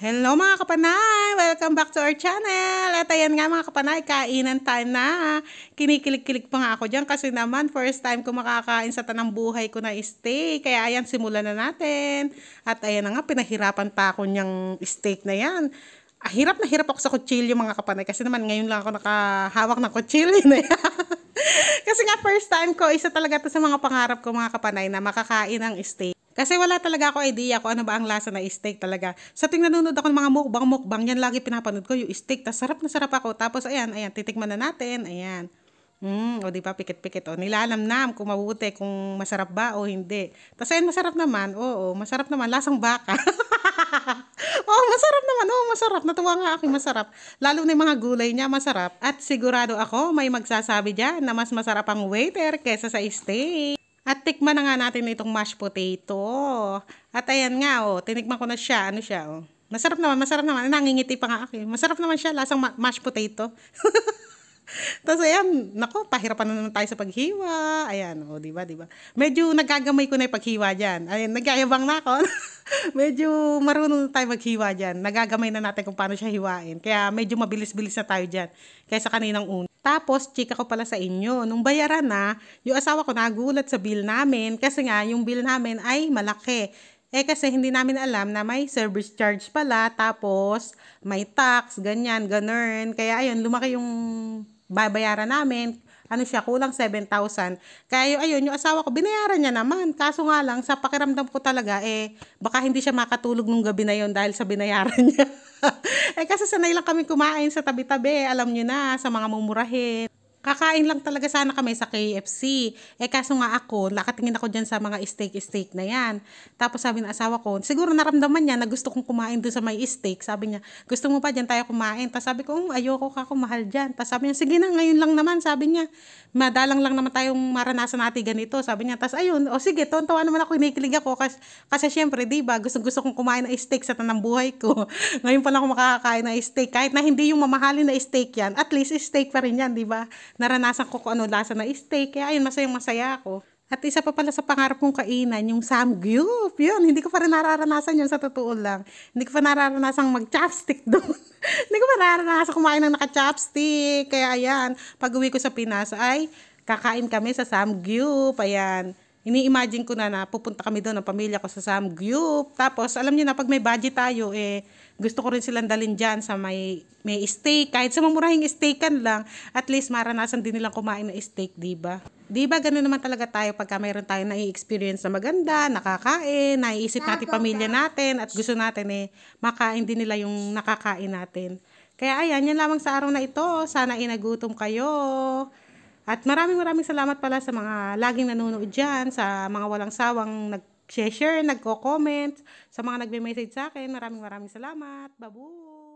Hello mga kapanay! Welcome back to our channel! At ayan nga mga kapanay, kainan time na. Kinikilig-kilig pa nga ako dyan kasi naman first time ko makakain sa tanang buhay ko na steak. Kaya ayan, simulan na natin. At ayan nga, pinahirapan pa ako niyang steak na yan. Ah, hirap na hirap ako sa kutsilyo mga kapanay kasi naman ngayon lang ako nakahawak ng kutsilyo na yan. kasi nga first time ko, isa talaga to sa mga pangarap ko mga kapanay na makakain ng steak. Kasi wala talaga ako idea kung ano ba ang lasa na steak talaga. Sa tuwing nanonood ako ng mga mukbang-mukbang, yan lagi pinapanood ko yung steak. Tapos sarap na sarap ako. Tapos ayan, ayan, titikman na natin. Ayan. Mm, o di pa pikit-pikit o nilalamnam kung mabuti kung masarap ba o hindi. Tapos ayun masarap naman. Oo, masarap naman lasang baka. oh, masarap naman. Oo, masarap. Natuwa nga ako masarap. Lalo na yung mga gulay niya masarap. At sigurado ako may magsasabi diyan na mas masarap ang waiter kesa sa steak. At tikman na nga natin itong mashed potato. At ayan nga, oh, tinikman ko na siya. Ano siya, oh. Masarap naman, masarap naman. Nangingiti pa nga ako. Eh. Masarap naman siya, lasang ma- mashed potato. Tapos ayan, nako, pahirapan na naman tayo sa paghiwa. Ayan, oh, di ba, di ba? Medyo nagagamay ko na 'yung paghiwa diyan. Ayan, nagyayabang na ako. medyo marunong na tayo maghiwa diyan. Nagagamay na natin kung paano siya hiwain. Kaya medyo mabilis-bilis na tayo diyan kaysa kaninang una. Tapos, chika ko pala sa inyo, nung bayaran na, yung asawa ko nagulat sa bill namin kasi nga yung bill namin ay malaki. Eh kasi hindi namin alam na may service charge pala, tapos may tax, ganyan, ganern. Kaya ayun, lumaki yung babayaran namin ano siya, kulang 7,000. Kaya yun, ayun, yung asawa ko, binayaran niya naman. Kaso nga lang, sa pakiramdam ko talaga, eh, baka hindi siya makatulog nung gabi na yon dahil sa binayaran niya. eh kasi sanay lang kami kumain sa tabi-tabi, eh, alam niyo na, sa mga mumurahin. Kakain lang talaga sana kami sa KFC. Eh kaso nga ako, nakatingin ako dyan sa mga steak-steak na yan. Tapos sabi ng asawa ko, siguro naramdaman niya na gusto kong kumain doon sa may steak. Sabi niya, gusto mo pa dyan tayo kumain? Tapos sabi ko, ayoko ka kumahal dyan. Tapos sabi niya, sige na, ngayon lang naman. Sabi niya, madalang lang naman tayong maranasan natin ganito. Sabi niya, tapos ayun, o oh, sige, tontawa naman ako, inikilig ako. Kasi, kasi syempre, di ba, gusto, gusto kong kumain ng steak sa tanang buhay ko. ngayon pa lang ako makakain ng steak. Kahit na hindi yung mamahalin na steak yan, at least steak pa rin yan, di ba? naranasan ko kung ano lasa na steak. Kaya ayun, masayang masaya ako. At isa pa pala sa pangarap kong kainan, yung samgyup. Yun, hindi ko pa rin nararanasan yun sa totoo lang. Hindi ko pa nararanasan mag-chopstick doon. hindi ko pa nararanasan kumain ng naka-chopstick. Kaya ayan, pag uwi ko sa Pinas ay kakain kami sa samgyup. Ayan ini-imagine ko na na pupunta kami doon ng pamilya ko sa Samgyup. Tapos, alam niyo na, pag may budget tayo, eh, gusto ko rin silang dalin diyan sa may, may steak. Kahit sa mamurahing steakan lang, at least maranasan din nilang kumain ng steak, di ba? Di ba ganun naman talaga tayo pagka mayroon tayo na experience na maganda, nakakain, naiisip natin pamilya natin, at gusto natin eh, makain din nila yung nakakain natin. Kaya ayan, yan lamang sa araw na ito. Sana inagutom eh, kayo. At maraming maraming salamat pala sa mga laging nanonood dyan, sa mga walang sawang nag-share, nagko-comment, sa mga nagme-message sa akin. Maraming maraming salamat. Babu!